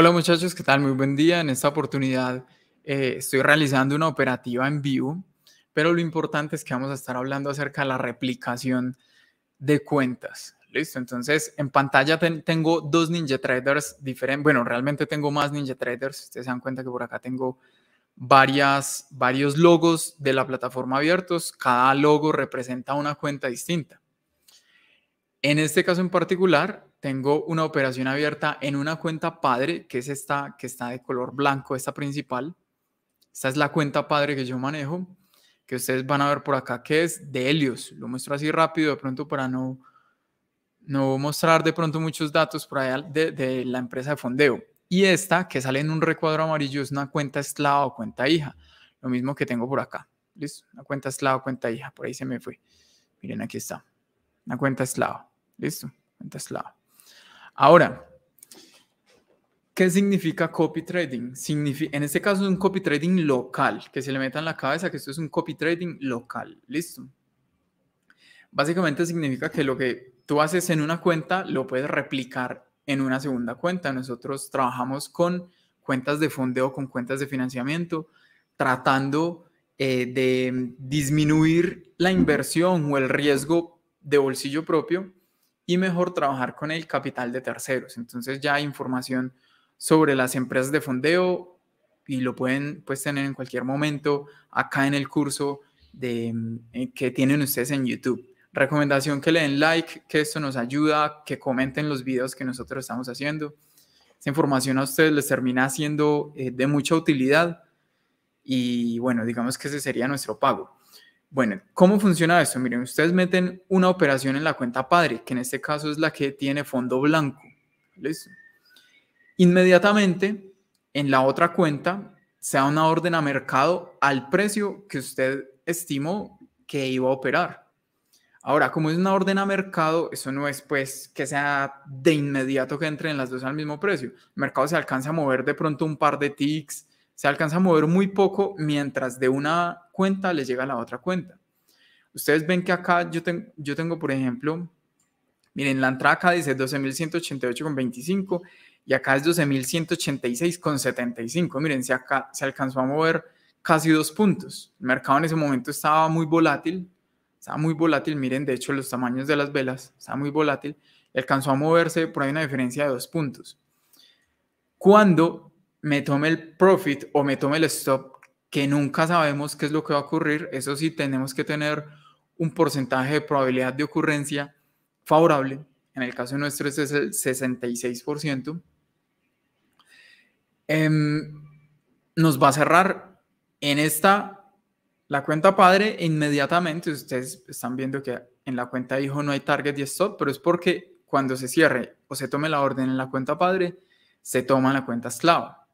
Hola muchachos, ¿qué tal? Muy buen día. En esta oportunidad eh, estoy realizando una operativa en vivo, pero lo importante es que vamos a estar hablando acerca de la replicación de cuentas. Listo, entonces en pantalla tengo dos Ninja Traders diferentes. Bueno, realmente tengo más Ninja Traders. Ustedes se dan cuenta que por acá tengo varias, varios logos de la plataforma abiertos. Cada logo representa una cuenta distinta. En este caso en particular, tengo una operación abierta en una cuenta padre, que es esta que está de color blanco, esta principal. Esta es la cuenta padre que yo manejo, que ustedes van a ver por acá, que es de Helios. Lo muestro así rápido, de pronto para no, no mostrar de pronto muchos datos por allá de, la empresa de fondeo. Y esta, que sale en un recuadro amarillo, es una cuenta esclava o cuenta hija. Lo mismo que tengo por acá. ¿Listo? Una cuenta esclava, cuenta hija. Por ahí se me fue. Miren, aquí está. Una cuenta esclava. Listo, Entonces, Ahora, ¿qué significa copy trading? Significa, en este caso es un copy trading local, que se le meta en la cabeza que esto es un copy trading local. Listo. Básicamente significa que lo que tú haces en una cuenta lo puedes replicar en una segunda cuenta. Nosotros trabajamos con cuentas de fondeo, con cuentas de financiamiento, tratando eh, de disminuir la inversión o el riesgo de bolsillo propio y mejor trabajar con el capital de terceros. Entonces ya hay información sobre las empresas de fondeo y lo pueden pues, tener en cualquier momento acá en el curso de, mm, eh, que tienen ustedes en YouTube. Recomendación que le den like, que esto nos ayuda, que comenten los videos que nosotros estamos haciendo. Esa información a ustedes les termina siendo eh, de mucha utilidad y bueno, digamos que ese sería nuestro pago. Bueno, ¿cómo funciona esto? Miren, ustedes meten una operación en la cuenta padre, que en este caso es la que tiene fondo blanco. ¿Listo? Inmediatamente, en la otra cuenta, se da una orden a mercado al precio que usted estimó que iba a operar. Ahora, como es una orden a mercado, eso no es pues que sea de inmediato que entren las dos al mismo precio. El mercado se alcanza a mover de pronto un par de ticks, se alcanza a mover muy poco mientras de una cuenta le llega a la otra cuenta. Ustedes ven que acá yo, tengo, yo tengo, por ejemplo, miren, la entrada acá dice 12.188,25 y acá es 12.186,75. Miren, se, acá, se alcanzó a mover casi dos puntos. El mercado en ese momento estaba muy volátil, estaba muy volátil. Miren, de hecho, los tamaños de las velas, estaba muy volátil. Alcanzó a moverse por ahí una diferencia de dos puntos. Cuando me tome el profit o me tome el stop, que nunca sabemos qué es lo que va a ocurrir, eso sí tenemos que tener un porcentaje de probabilidad de ocurrencia favorable, en el caso nuestro es el 66%, em, nos va a cerrar en esta, la cuenta padre, inmediatamente, ustedes están viendo que en la cuenta hijo no hay target y stop, pero es porque cuando se cierre o se tome la orden en la cuenta padre, se toma la cuenta esclava.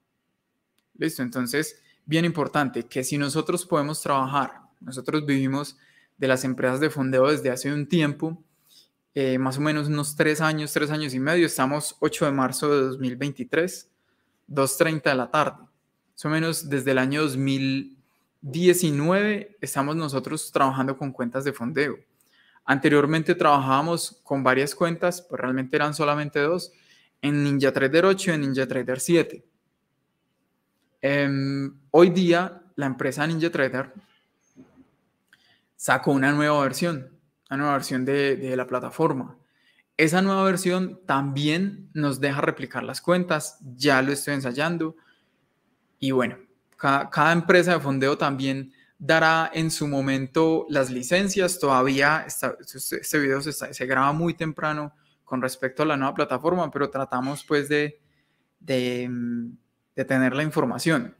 Listo, entonces, bien importante, que si nosotros podemos trabajar, nosotros vivimos de las empresas de fondeo desde hace un tiempo, eh, más o menos unos tres años, tres años y medio, estamos 8 de marzo de 2023, 2.30 de la tarde, más o menos desde el año 2019 estamos nosotros trabajando con cuentas de fondeo. Anteriormente trabajábamos con varias cuentas, pues realmente eran solamente dos, en NinjaTrader 8 y en NinjaTrader 7. Em, hoy día, la empresa Ninja Trader sacó una nueva versión, una nueva versión de, la plataforma. Esa nueva versión también nos deja replicar las cuentas, ya lo estoy ensayando. Y bueno, cada, empresa de fondeo también dará en su momento las licencias. Todavía este, este, este video se, se, graba muy temprano con respecto a la nueva plataforma, pero tratamos pues de, de em, de tener la información.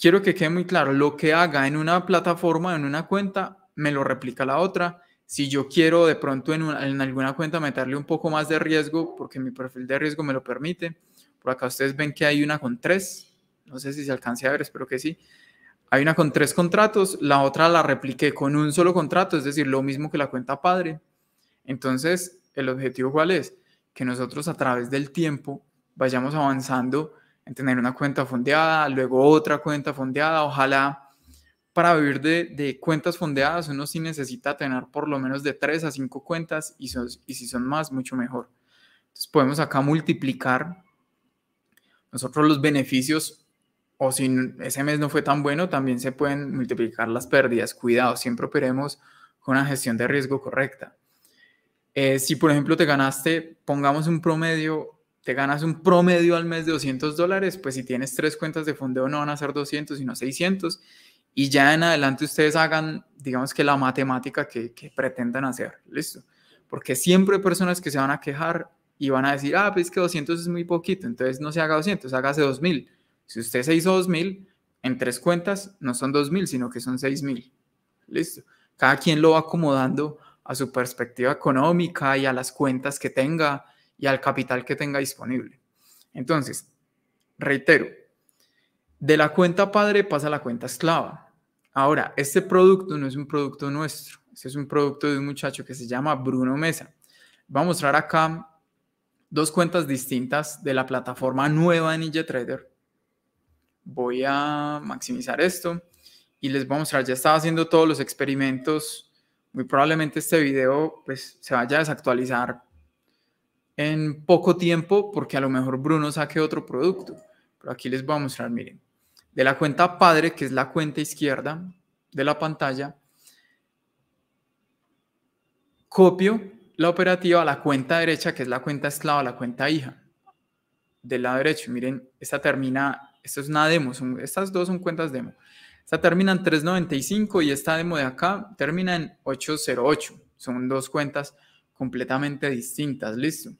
Quiero que quede muy claro, lo que haga en una plataforma, en una cuenta, me lo replica la otra. Si yo quiero de pronto en, en alguna cuenta meterle un poco más de riesgo, porque mi perfil de riesgo me lo permite. Por acá ustedes ven que hay una con tres, no sé si se alcance a ver, espero que sí. Hay una con tres contratos, la otra la repliqué con un solo contrato, es decir, lo mismo que la cuenta padre. Entonces, ¿el objetivo cuál es? Que nosotros a través del tiempo vayamos avanzando en tener una cuenta fondeada, luego otra cuenta fondeada. Ojalá para vivir de, de, cuentas fondeadas uno sí necesita tener por lo menos de 3 a 5 cuentas y, y si son más, mucho mejor. Entonces podemos acá multiplicar nosotros los beneficios o si ese mes no fue tan bueno, también se pueden multiplicar las pérdidas. Cuidado, siempre operemos con una gestión de riesgo correcta. Eh, si por ejemplo te ganaste, pongamos un promedio te ganas un promedio al mes de 200 dólares, pues si tienes tres cuentas de fondeo no van a ser 200, sino 600. Y ya en adelante ustedes hagan, digamos que la matemática que, pretendan hacer. Listo. Porque siempre hay personas que se van a quejar y van a decir, ah, pues que 200 es muy poquito, entonces no se haga 200, hágase 2000. Si usted se hizo 2000, en tres cuentas no son 2000, sino que son 6000. Listo. Cada quien lo va acomodando a su perspectiva económica y a las cuentas que tenga y al capital que tenga disponible. Entonces, reitero, de la cuenta padre pasa a la cuenta esclava. Ahora, este producto no es un producto nuestro, este es un producto de un muchacho que se llama Bruno Mesa. Va a mostrar acá dos cuentas distintas de la plataforma nueva de NinjaTrader. Voy a maximizar esto y les voy a mostrar, ya estaba haciendo todos los experimentos. Muy probablemente este video pues, se vaya a desactualizar en poco tiempo porque a lo mejor Bruno saque otro producto. Pero aquí les voy a mostrar, miren, de la cuenta padre, que es la cuenta izquierda de la pantalla, copio la operativa a la cuenta derecha, que es la cuenta esclava, la cuenta hija, del lado derecho. Miren, esta termina, esto es una demo, estas dos son cuentas demo. Esta termina en 395 y esta demo de acá termina en 808. Son dos cuentas completamente distintas, listo.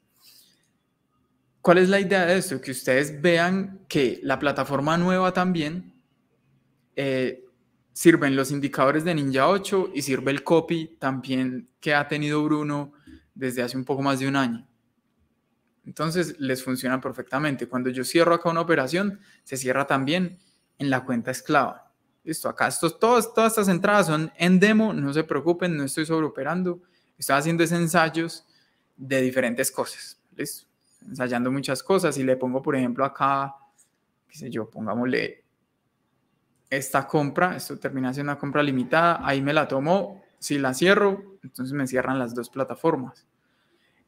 ¿Cuál es la idea de esto? Que ustedes vean que la plataforma nueva también sirve eh, sirven los indicadores de Ninja 8 y sirve el copy también que ha tenido Bruno desde hace un poco más de un año. Entonces les funciona perfectamente. Cuando yo cierro acá una operación, se cierra también en la cuenta esclava. Listo, acá estos, todos, todas estas entradas son en demo, no se preocupen, no estoy sobreoperando estaba haciendo es ensayos de diferentes cosas, ¿listo? Ensayando muchas cosas y le pongo, por ejemplo, acá, qué sé yo, pongámosle esta compra, esto termina siendo una compra limitada, ahí me la tomo, si la cierro, entonces me cierran las dos plataformas.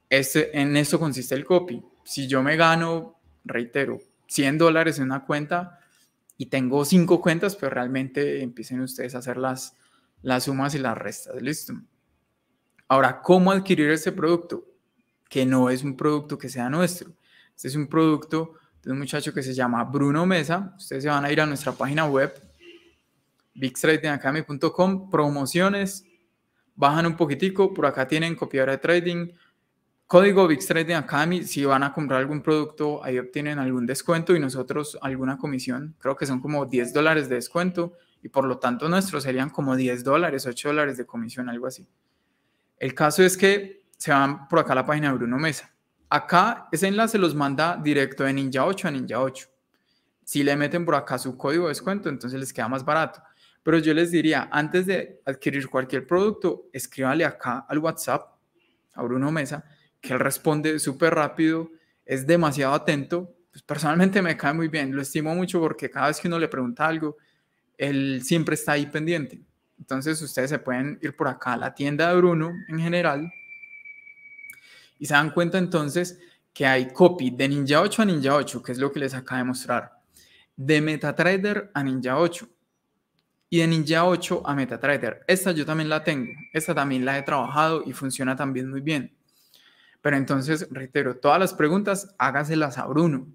Este, en eso consiste el copy. Si yo me gano, reitero, 100 dólares en una cuenta y tengo cinco cuentas, pues realmente empiecen ustedes a hacer las, las sumas y las restas, listo. Ahora, ¿cómo adquirir ese producto? Que no es un producto que sea nuestro. Este es un producto de un muchacho que se llama Bruno Mesa. Ustedes se van a ir a nuestra página web, bigtradingacademy.com, promociones, bajan un poquitico, por acá tienen copiadora de trading, código Big Academy, si van a comprar algún producto, ahí obtienen algún descuento y nosotros alguna comisión, creo que son como 10 dólares de descuento y por lo tanto nuestros serían como 10 dólares, 8 dólares de comisión, algo así. El caso es que se van por acá a la página de Bruno Mesa. Acá ese enlace los manda directo de Ninja 8 a Ninja 8. Si le meten por acá su código de descuento, entonces les queda más barato. Pero yo les diría, antes de adquirir cualquier producto, escríbale acá al WhatsApp a Bruno Mesa, que él responde súper rápido, es demasiado atento. Pues, personalmente me cae muy bien, lo estimo mucho porque cada vez que uno le pregunta algo, él siempre está ahí pendiente. Entonces ustedes se pueden ir por acá a la tienda de Bruno en general y se dan cuenta entonces que hay copy de Ninja 8 a Ninja 8, que es lo que les acaba de mostrar, de MetaTrader a Ninja 8 y de Ninja 8 a MetaTrader. Esta yo también la tengo, esta también la he trabajado y funciona también muy bien. Pero entonces, reitero, todas las preguntas hágaselas a Bruno.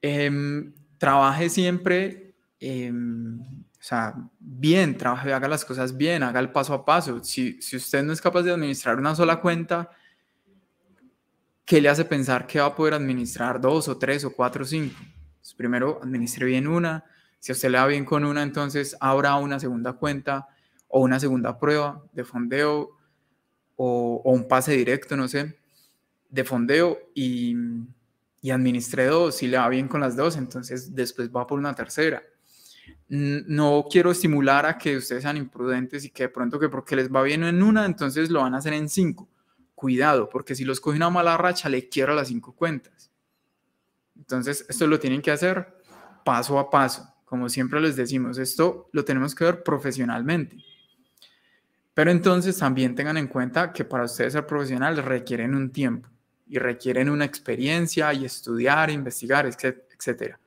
Em, trabaje siempre em, o sea, bien, trabaje, haga las cosas bien, haga el paso a paso. Si, usted no es capaz de administrar una sola cuenta, ¿qué le hace pensar que va a poder administrar dos o tres o cuatro o cinco? Pues primero, administre bien una. Si a usted le va bien con una, entonces abra una segunda cuenta o una segunda prueba de fondeo o, un pase directo, no sé, de fondeo y, y administre dos. Si le va bien con las dos, entonces después va por una tercera no quiero estimular a que ustedes sean imprudentes y que de pronto que porque les va bien en una, entonces lo van a hacer en cinco. Cuidado, porque si los coge una mala racha, le quiero las cinco cuentas. Entonces, esto lo tienen que hacer paso a paso. Como siempre les decimos, esto lo tenemos que ver profesionalmente. Pero entonces también tengan en cuenta que para ustedes ser profesional requieren un tiempo y requieren una experiencia y estudiar, investigar, etcétera.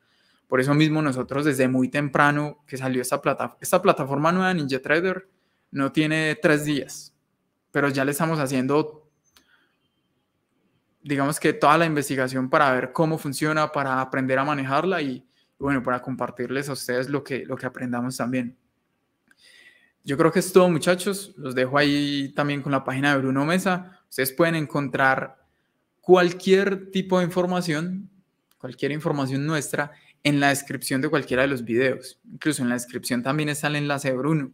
Por eso mismo nosotros desde muy temprano que salió esta, plata, esta plataforma nueva NinjaTrader, no tiene tres días, pero ya le estamos haciendo, digamos que toda la investigación para ver cómo funciona, para aprender a manejarla y, bueno, para compartirles a ustedes lo que, lo que aprendamos también. Yo creo que es todo, muchachos. Los dejo ahí también con la página de Bruno Mesa. Ustedes pueden encontrar cualquier tipo de información, cualquier información nuestra en la descripción de cualquiera de los videos. Incluso en la descripción también está el enlace Bruno.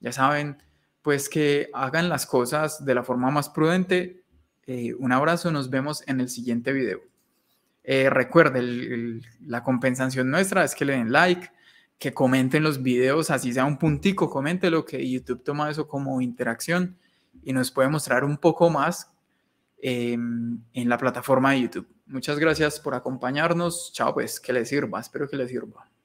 Ya saben, pues que hagan las cosas de la forma más prudente. Eh, un abrazo, nos vemos en el siguiente video. Eh, recuerden, la compensación nuestra es que le den like, que comenten los videos, así sea un puntico, lo que YouTube toma eso como interacción y nos puede mostrar un poco más en la plataforma de YouTube. Muchas gracias por acompañarnos. Chao, pues, que les sirva. Espero que les sirva.